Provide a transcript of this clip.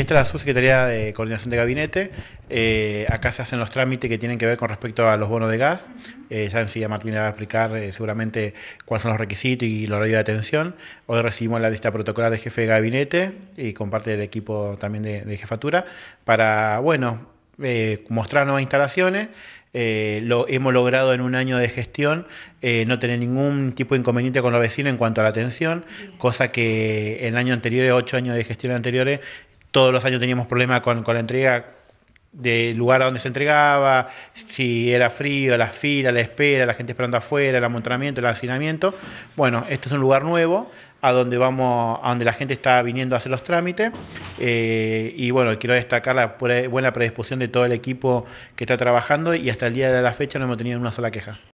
Esta es la subsecretaría de coordinación de gabinete. Eh, acá se hacen los trámites que tienen que ver con respecto a los bonos de gas. Eh, Martín le va a explicar eh, seguramente cuáles son los requisitos y los horario de atención. Hoy recibimos la vista protocolar de jefe de gabinete y con parte del equipo también de, jefatura para, bueno, eh, mostrar nuevas instalaciones. lo hemos logrado en un año de gestión no tener ningún tipo de inconveniente con los vecinos en cuanto a la atención, cosa que en año anterior, ocho años de gestión anteriores, todos los años teníamos problemas con, la entrega del lugar a donde se entregaba, si era frío, la fila, la espera, la gente esperando afuera, el amontonamiento, el hacinamiento. Bueno, esto es un lugar nuevo a donde vamos, a donde la gente está viniendo a hacer los trámites. Eh, y bueno, quiero destacar la buena predisposición de todo el equipo que está trabajando y hasta el día de la fecha no hemos tenido una sola queja.